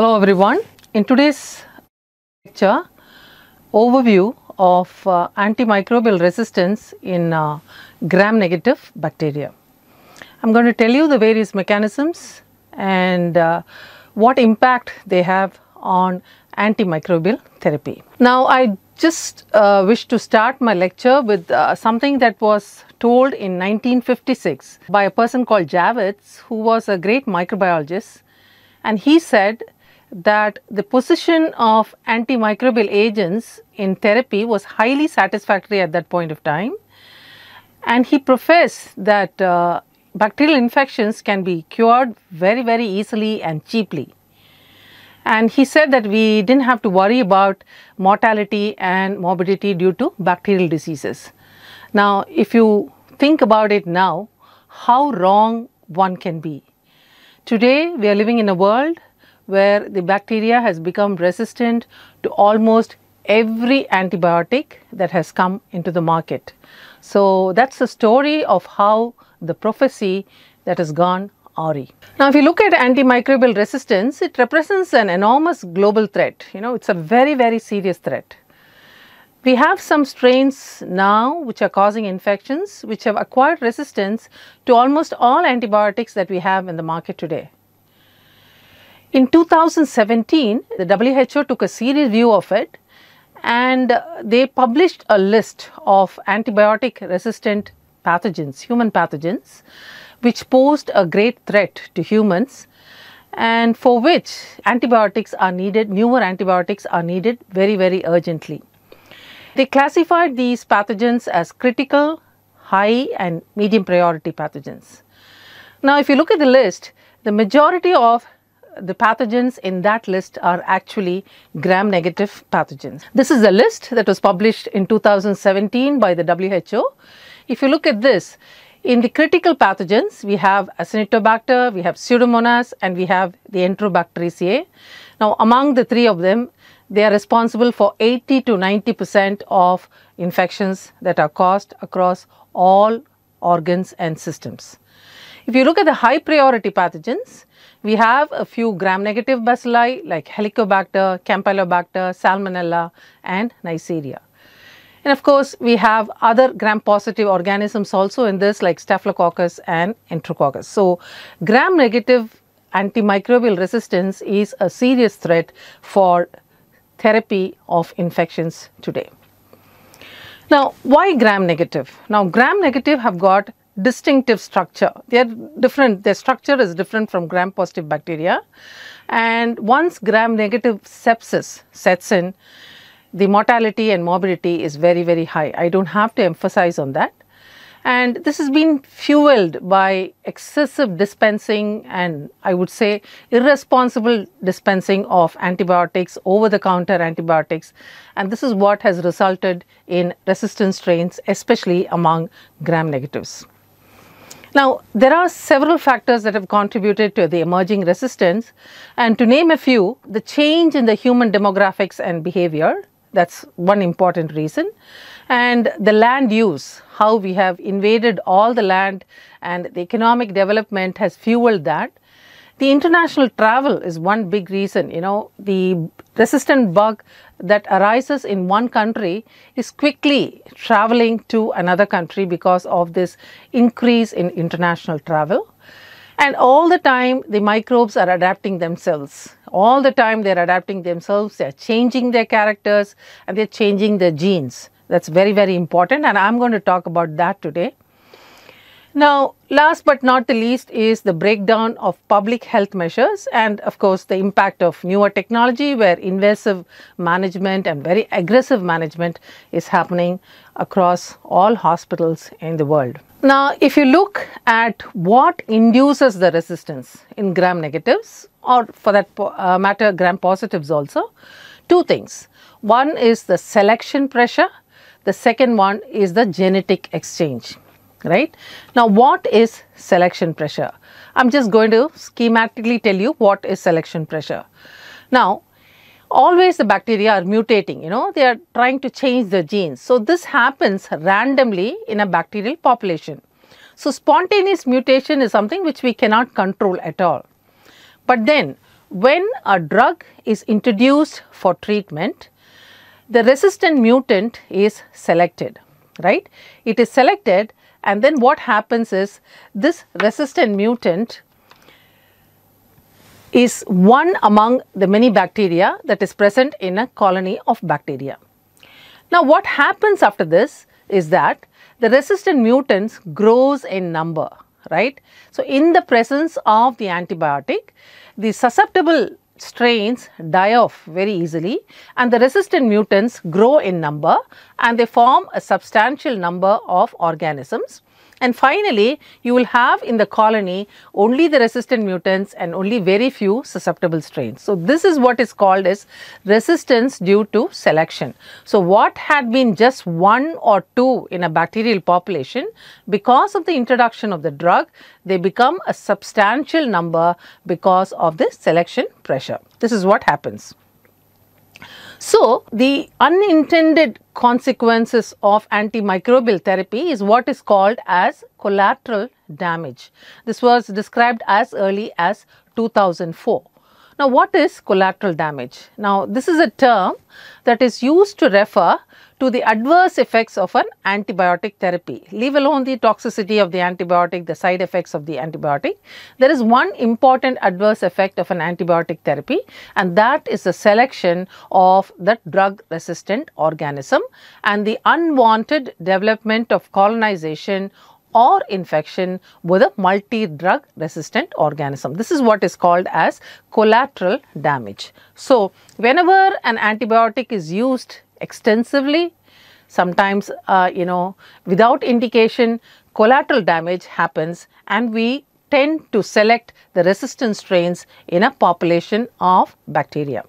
Hello everyone. In today's lecture, overview of uh, antimicrobial resistance in uh, gram-negative bacteria. I'm going to tell you the various mechanisms and uh, what impact they have on antimicrobial therapy. Now, I just uh, wish to start my lecture with uh, something that was told in 1956 by a person called Javits who was a great microbiologist and he said that the position of antimicrobial agents in therapy was highly satisfactory at that point of time. And he professed that uh, bacterial infections can be cured very, very easily and cheaply. And he said that we didn't have to worry about mortality and morbidity due to bacterial diseases. Now, if you think about it now, how wrong one can be. Today, we are living in a world where the bacteria has become resistant to almost every antibiotic that has come into the market. So that's the story of how the prophecy that has gone awry. Now if you look at antimicrobial resistance, it represents an enormous global threat. You know, it's a very, very serious threat. We have some strains now which are causing infections which have acquired resistance to almost all antibiotics that we have in the market today. In 2017, the WHO took a serious view of it and they published a list of antibiotic resistant pathogens, human pathogens, which posed a great threat to humans and for which antibiotics are needed, newer antibiotics are needed very, very urgently. They classified these pathogens as critical, high and medium priority pathogens. Now, if you look at the list, the majority of the pathogens in that list are actually gram-negative pathogens. This is a list that was published in 2017 by the WHO. If you look at this, in the critical pathogens, we have Acinetobacter, we have Pseudomonas, and we have the Enterobacteriaceae. Now, among the three of them, they are responsible for 80 to 90 percent of infections that are caused across all organs and systems. If you look at the high priority pathogens, we have a few gram-negative bacilli like Helicobacter, Campylobacter, Salmonella and Neisseria. And of course, we have other gram-positive organisms also in this like Staphylococcus and Enterococcus. So, gram-negative antimicrobial resistance is a serious threat for therapy of infections today. Now, why gram negative? Now, gram negative have got distinctive structure. They're different, their structure is different from gram-positive bacteria. And once gram-negative sepsis sets in, the mortality and morbidity is very, very high. I don't have to emphasize on that. And this has been fueled by excessive dispensing and I would say irresponsible dispensing of antibiotics, over the counter antibiotics. And this is what has resulted in resistant strains, especially among gram negatives. Now, there are several factors that have contributed to the emerging resistance and to name a few, the change in the human demographics and behavior, that's one important reason, and the land use, how we have invaded all the land and the economic development has fueled that. The international travel is one big reason, you know, the resistant bug that arises in one country is quickly traveling to another country because of this increase in international travel. And all the time the microbes are adapting themselves. All the time they are adapting themselves, they are changing their characters and they are changing their genes. That's very, very important and I'm going to talk about that today. Now, last but not the least is the breakdown of public health measures and of course the impact of newer technology where invasive management and very aggressive management is happening across all hospitals in the world. Now, if you look at what induces the resistance in gram negatives or for that uh, matter gram positives also, two things. One is the selection pressure, the second one is the genetic exchange right. Now what is selection pressure? I'm just going to schematically tell you what is selection pressure. Now always the bacteria are mutating, you know, they are trying to change the genes. So this happens randomly in a bacterial population. So spontaneous mutation is something which we cannot control at all. But then when a drug is introduced for treatment, the resistant mutant is selected, right? It is selected and then what happens is this resistant mutant is one among the many bacteria that is present in a colony of bacteria. Now what happens after this is that the resistant mutants grows in number, right? So in the presence of the antibiotic, the susceptible strains die off very easily and the resistant mutants grow in number and they form a substantial number of organisms and finally, you will have in the colony only the resistant mutants and only very few susceptible strains. So, this is what is called as resistance due to selection. So, what had been just one or two in a bacterial population, because of the introduction of the drug, they become a substantial number because of the selection pressure. This is what happens. So, the unintended consequences of antimicrobial therapy is what is called as collateral damage. This was described as early as 2004. Now, what is collateral damage? Now, this is a term that is used to refer to the adverse effects of an antibiotic therapy. Leave alone the toxicity of the antibiotic, the side effects of the antibiotic. There is one important adverse effect of an antibiotic therapy and that is the selection of the drug resistant organism and the unwanted development of colonization or infection with a multi-drug resistant organism. This is what is called as collateral damage. So, whenever an antibiotic is used extensively, sometimes, uh, you know, without indication, collateral damage happens and we tend to select the resistant strains in a population of bacteria.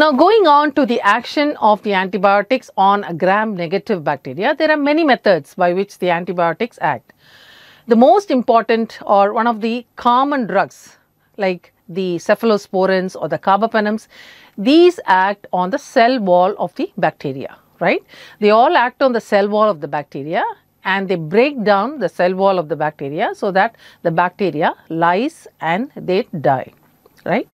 Now going on to the action of the antibiotics on gram-negative bacteria, there are many methods by which the antibiotics act. The most important or one of the common drugs like the cephalosporins or the carbapenems, these act on the cell wall of the bacteria, right? They all act on the cell wall of the bacteria and they break down the cell wall of the bacteria so that the bacteria lies and they die, right?